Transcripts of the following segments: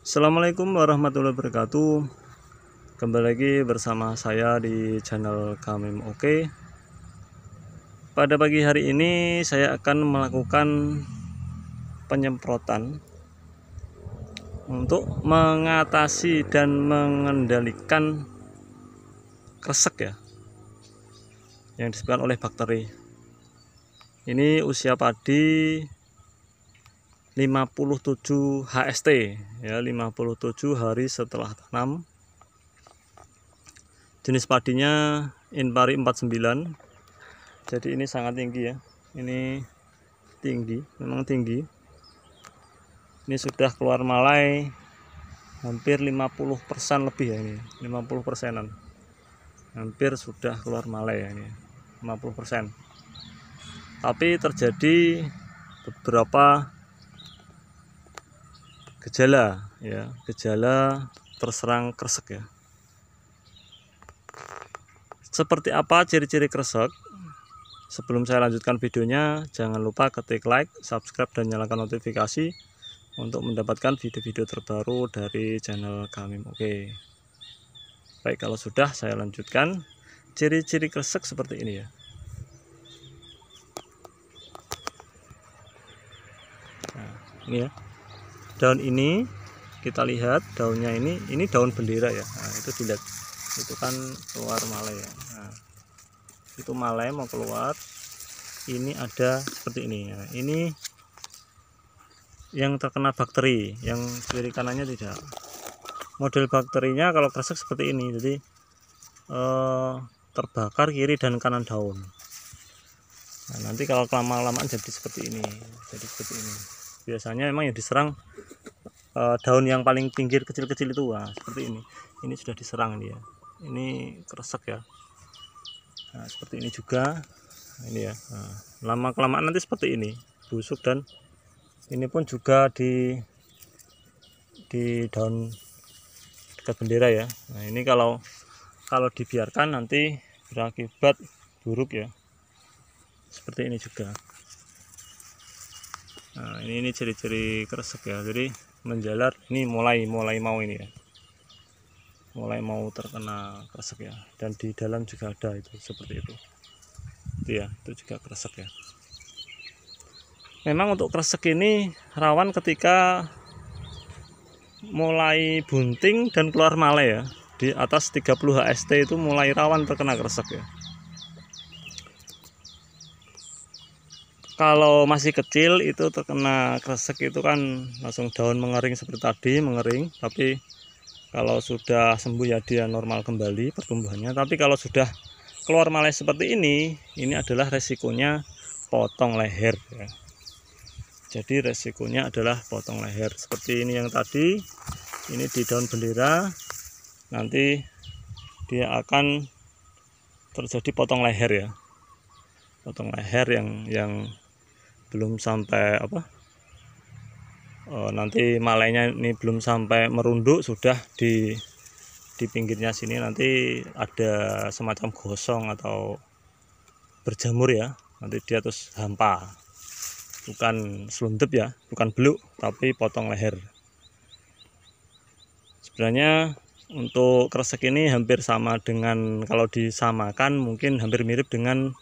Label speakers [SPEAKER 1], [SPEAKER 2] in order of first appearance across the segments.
[SPEAKER 1] Assalamualaikum warahmatullahi wabarakatuh Kembali lagi bersama saya di channel Kamim Oke Pada pagi hari ini saya akan melakukan penyemprotan Untuk mengatasi dan mengendalikan kresek ya Yang disebabkan oleh bakteri Ini usia padi 57 HST ya 57 hari setelah tanam jenis padinya Inpari 49 jadi ini sangat tinggi ya ini tinggi memang tinggi ini sudah keluar malai hampir 50% lebih ya ini 50 persenan hampir sudah keluar malai ya ini 50 persen tapi terjadi beberapa gejala ya gejala terserang kresek ya seperti apa ciri-ciri kresek sebelum saya lanjutkan videonya jangan lupa ketik like subscribe dan nyalakan notifikasi untuk mendapatkan video-video terbaru dari channel kami oke baik kalau sudah saya lanjutkan ciri-ciri kresek seperti ini ya nah, ini ya daun ini kita lihat daunnya ini ini daun bendera ya nah, itu dilihat itu kan keluar malai ya nah, itu malai mau keluar ini ada seperti ini ya. ini yang terkena bakteri yang kiri kanannya tidak model bakterinya kalau kresek seperti ini jadi eh, terbakar kiri dan kanan daun nah, nanti kalau lama-lamaan jadi seperti ini jadi seperti ini biasanya memang yang diserang uh, daun yang paling pinggir kecil-kecil itu wah seperti ini ini sudah diserang dia ya. ini keresek ya nah, seperti ini juga nah, ini ya nah, lama kelamaan nanti seperti ini busuk dan ini pun juga di di daun dekat bendera ya nah ini kalau kalau dibiarkan nanti berakibat buruk ya seperti ini juga nah, ini ini ciri-ciri keresek ya jadi menjalar ini mulai mulai mau ini ya mulai mau terkena keresek ya dan di dalam juga ada itu seperti itu itu ya itu juga keresek ya memang untuk keresek ini rawan ketika mulai bunting dan keluar male ya di atas 30 HST itu mulai rawan terkena keresek ya kalau masih kecil itu terkena kresek itu kan langsung daun mengering seperti tadi mengering tapi kalau sudah sembuh ya dia normal kembali pertumbuhannya tapi kalau sudah keluar malai seperti ini ini adalah resikonya potong leher ya. jadi resikonya adalah potong leher seperti ini yang tadi ini di daun bendera nanti dia akan terjadi potong leher ya potong leher yang yang belum sampai apa e, nanti malainya ini belum sampai merunduk sudah di di pinggirnya sini nanti ada semacam gosong atau berjamur ya nanti dia terus hampa bukan selundup ya bukan beluk tapi potong leher sebenarnya untuk kresek ini hampir sama dengan kalau disamakan mungkin hampir mirip dengan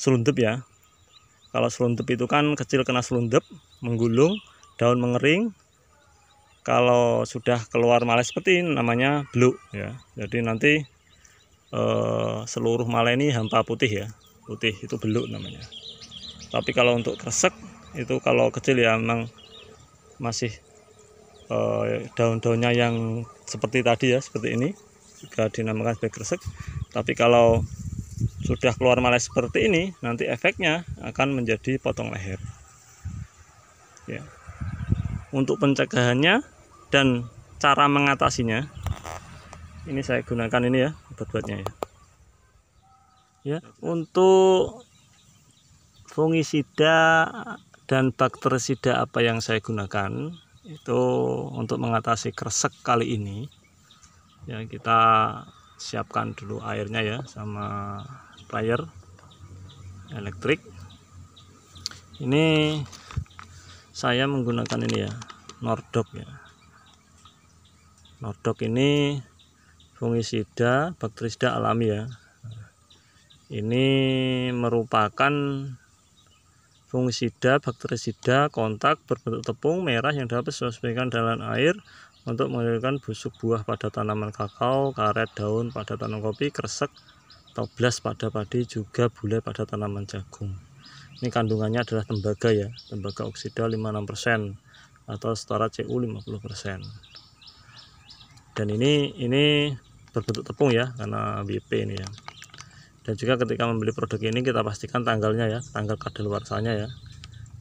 [SPEAKER 1] selundup ya kalau selundup itu kan kecil kena selundup, menggulung, daun mengering. Kalau sudah keluar malai seperti ini, namanya blue ya. Jadi nanti eh, seluruh malai ini hampa putih ya. Putih itu beluk namanya. Tapi kalau untuk kresek itu kalau kecil ya memang masih eh, daun-daunnya yang seperti tadi ya, seperti ini juga dinamakan sebagai kresek. Tapi kalau sudah keluar malai seperti ini nanti efeknya akan menjadi potong leher ya. untuk pencegahannya dan cara mengatasinya ini saya gunakan ini ya obat-obatnya ya ya untuk fungisida dan bakterisida apa yang saya gunakan itu untuk mengatasi kresek kali ini ya kita siapkan dulu airnya ya sama plier elektrik ini saya menggunakan ini ya Nordok ya Nordok ini fungisida bakterisida alami ya ini merupakan fungisida bakterisida kontak berbentuk tepung merah yang dapat disesuaikan dalam air untuk menghasilkan busuk buah pada tanaman kakao, karet daun pada tanaman kopi, kresek, atau belas pada padi juga bule pada tanaman jagung ini kandungannya adalah tembaga ya tembaga oksida 56% atau setara CU 50% dan ini ini berbentuk tepung ya karena WP ini ya dan juga ketika membeli produk ini kita pastikan tanggalnya ya tanggal kadaluarsanya ya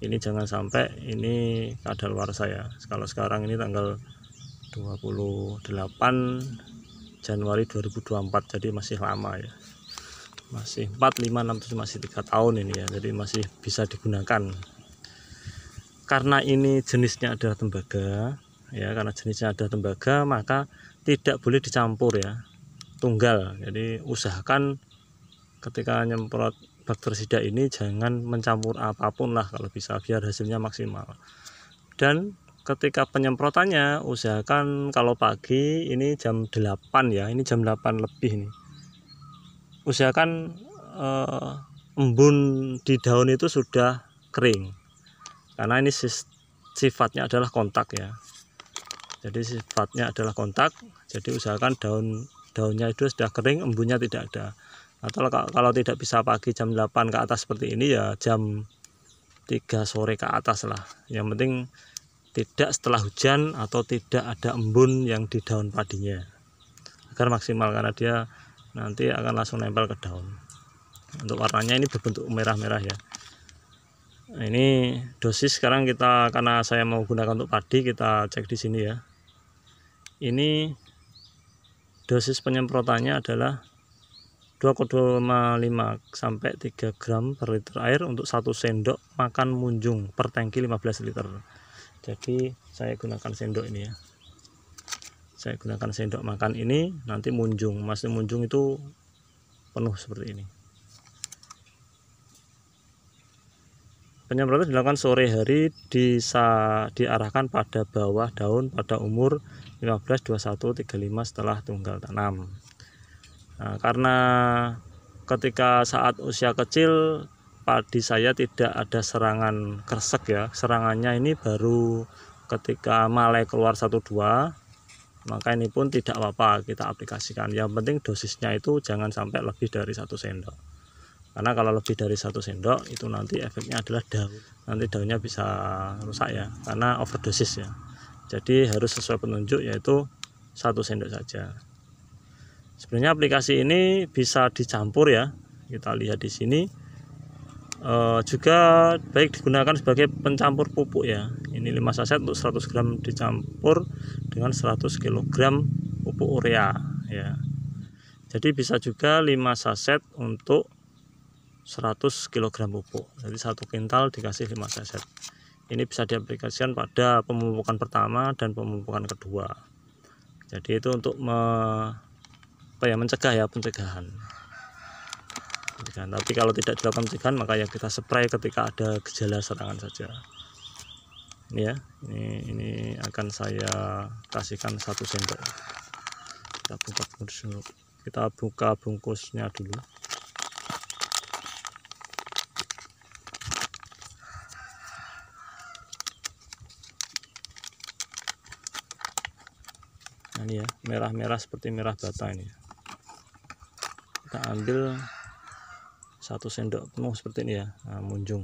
[SPEAKER 1] ini jangan sampai ini kadaluarsa ya kalau sekarang ini tanggal 28 Januari 2024 jadi masih lama ya masih 4 5 6 7 masih tiga tahun ini ya jadi masih bisa digunakan karena ini jenisnya adalah tembaga ya karena jenisnya ada tembaga maka tidak boleh dicampur ya tunggal jadi usahakan ketika nyemprot bakterisida ini jangan mencampur apapun lah kalau bisa biar hasilnya maksimal dan ketika penyemprotannya usahakan kalau pagi ini jam 8 ya ini jam 8 lebih nih usahakan eh, embun di daun itu sudah kering karena ini sifatnya adalah kontak ya jadi sifatnya adalah kontak jadi usahakan daun daunnya itu sudah kering embunnya tidak ada atau kalau tidak bisa pagi jam 8 ke atas seperti ini ya jam 3 sore ke atas lah yang penting tidak setelah hujan atau tidak ada embun yang di daun padinya agar maksimal karena dia nanti akan langsung nempel ke daun untuk warnanya ini berbentuk merah-merah ya ini dosis sekarang kita karena saya mau gunakan untuk padi kita cek di sini ya ini dosis penyemprotannya adalah 2,5 sampai 3 gram per liter air untuk satu sendok makan munjung per tangki 15 liter jadi saya gunakan sendok ini ya saya gunakan sendok makan ini nanti munjung masih munjung itu penuh seperti ini penyemprotan dilakukan sore hari disa, diarahkan pada bawah daun pada umur 15, 21, 35 setelah tunggal tanam nah, karena ketika saat usia kecil padi saya tidak ada serangan kersek ya serangannya ini baru ketika malai keluar 12 maka ini pun tidak apa-apa kita aplikasikan yang penting dosisnya itu jangan sampai lebih dari satu sendok karena kalau lebih dari satu sendok itu nanti efeknya adalah daun nanti daunnya bisa rusak ya karena overdosis ya jadi harus sesuai penunjuk yaitu satu sendok saja sebenarnya aplikasi ini bisa dicampur ya kita lihat di sini e, juga baik digunakan sebagai pencampur pupuk ya ini 5 saset untuk 100 gram dicampur dengan 100 kg pupuk urea ya. Jadi bisa juga 5 saset untuk 100 kg pupuk. Jadi satu kintal dikasih 5 saset. Ini bisa diaplikasikan pada pemupukan pertama dan pemupukan kedua. Jadi itu untuk me, apa ya, mencegah ya pencegahan. pencegahan. Tapi kalau tidak dilakukan pencegahan maka ya kita spray ketika ada gejala serangan saja ini ya ini ini akan saya kasihkan satu sendok kita buka bungkus dulu kita buka bungkusnya dulu nah, ini ya merah-merah seperti merah bata ini kita ambil satu sendok penuh seperti ini ya nah, munjung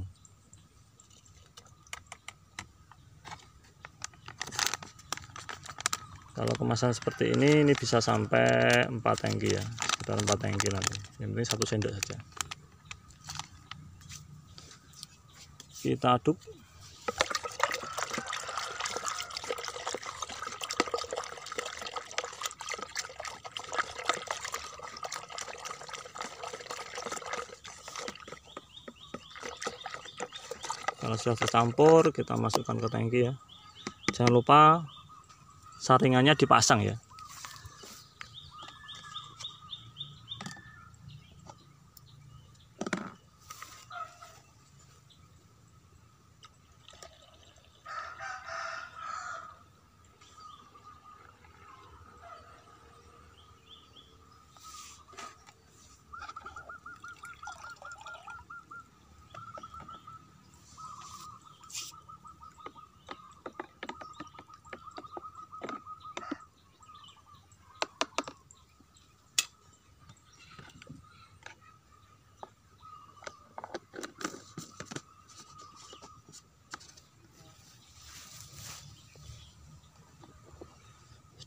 [SPEAKER 1] kalau kemasan seperti ini ini bisa sampai 4 tangki ya sekitar 4 tangki nanti yang penting satu sendok saja kita aduk kalau sudah tercampur kita masukkan ke tangki ya jangan lupa saringannya dipasang ya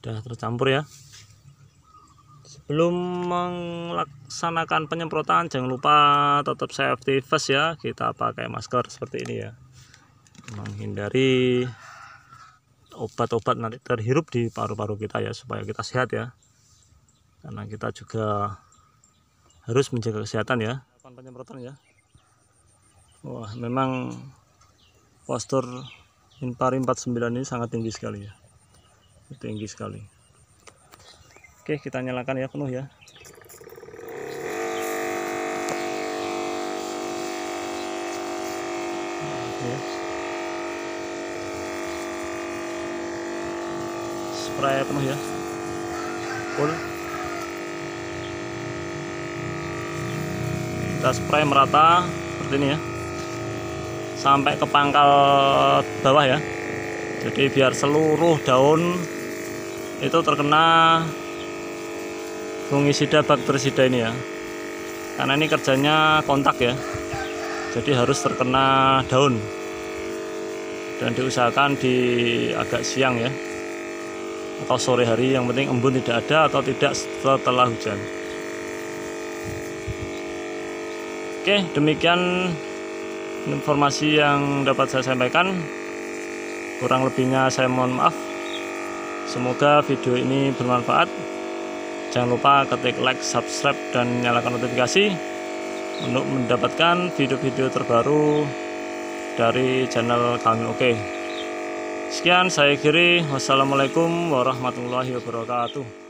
[SPEAKER 1] sudah tercampur ya sebelum melaksanakan penyemprotan jangan lupa tetap safety first ya kita pakai masker seperti ini ya menghindari obat-obat nanti terhirup di paru-paru kita ya supaya kita sehat ya karena kita juga harus menjaga kesehatan ya penyemprotan ya wah memang postur impar 49 ini sangat tinggi sekali ya tinggi sekali oke kita nyalakan ya penuh ya spray penuh ya full kita spray merata seperti ini ya sampai ke pangkal bawah ya jadi biar seluruh daun itu terkena fungisida bakterisida ini ya karena ini kerjanya kontak ya jadi harus terkena daun dan diusahakan di agak siang ya atau sore hari yang penting embun tidak ada atau tidak setelah hujan oke demikian informasi yang dapat saya sampaikan kurang lebihnya saya mohon maaf Semoga video ini bermanfaat. Jangan lupa ketik like, subscribe, dan nyalakan notifikasi untuk mendapatkan video-video terbaru dari channel kami. Oke, sekian saya kiri. Wassalamualaikum warahmatullahi wabarakatuh.